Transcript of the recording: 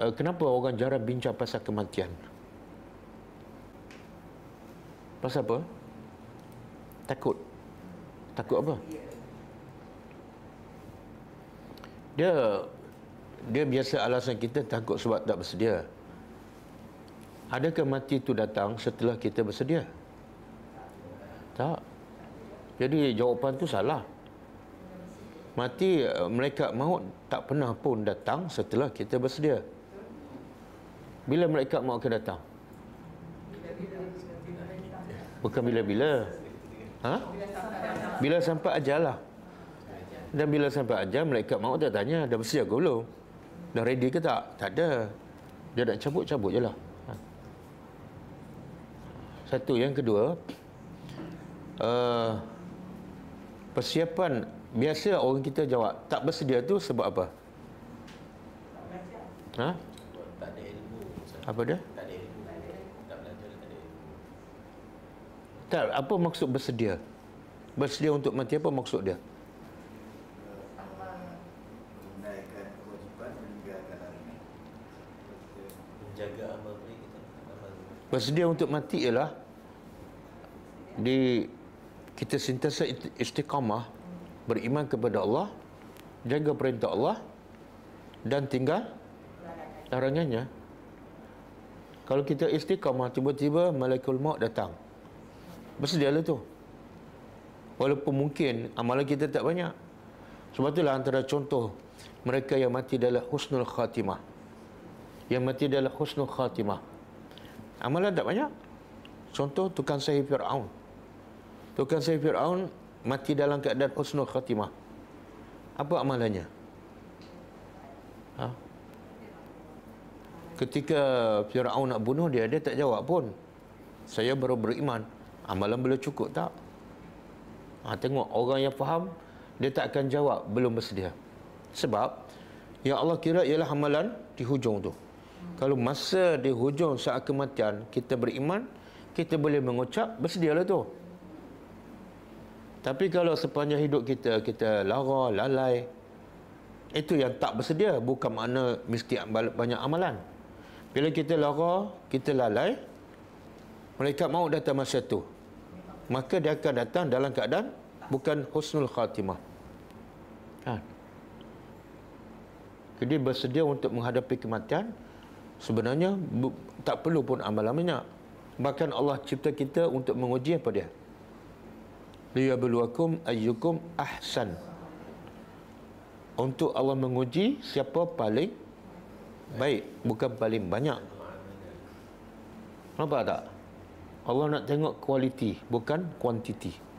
Eh, kenapa orang jarang bincang pasal kematian? Pasal apa? Takut. Takut apa? Dia dia biasa alasan kita takut sebab tak bersedia. Adakah mati itu datang setelah kita bersedia? Tak. Jadi jawapan tu salah. Mati, eh, mereka maut tak pernah pun datang setelah kita bersedia. Bila mereka mau akan datang? Bukan bila-bila. Ha? Bila sampai ajal lah. Dan bila sampai ajal, mereka mau dia tanya, dah bersedia ke belum? Dah ready ke tak? Tak ada. Dia nak cabut-cabut je lah. Ha. Satu. Yang kedua, eh, persiapan biasa orang kita jawab tak bersedia tu sebab apa? Ha? Apa dia? Tak, apa maksud bersedia? Bersedia untuk mati apa maksud dia? Bersedia untuk mati ialah di kita sentiasa istiqamah beriman kepada Allah, jaga perintah Allah dan tinggal larangannya. Kalau kita istiqamah tiba-tiba malaikul maut datang. Bersedialah tu. Walaupun mungkin amalan kita tak banyak. Sebab itulah antara contoh mereka yang mati dalam husnul khatimah. Yang mati dalam husnul khatimah. Amalan tak banyak. Contoh tukang sahih Fir'aun. Tukang sahih Fir'aun mati dalam keadaan husnul khatimah. Apa amalannya? Ha? ketika Fir'aun nak bunuh dia, dia tak jawab pun. Saya baru beriman. Amalan ah, boleh cukup tak? Ha, tengok orang yang faham, dia tak akan jawab belum bersedia. Sebab yang Allah kira ialah amalan di hujung tu. Kalau masa di hujung saat kematian kita beriman, kita boleh mengucap bersedia bersedialah tu. Tapi kalau sepanjang hidup kita kita lara, lalai, itu yang tak bersedia bukan makna mesti banyak amalan. Bila kita lara, kita lalai, mereka maut datang masa itu. Maka dia akan datang dalam keadaan bukan husnul khatimah. Ha. Jadi bersedia untuk menghadapi kematian, sebenarnya tak perlu pun amalan banyak. Bahkan Allah cipta kita untuk menguji apa dia. Liyabluwakum ayyukum ahsan. Untuk Allah menguji siapa paling baik bukan paling banyak nampak tak Allah nak tengok kualiti bukan kuantiti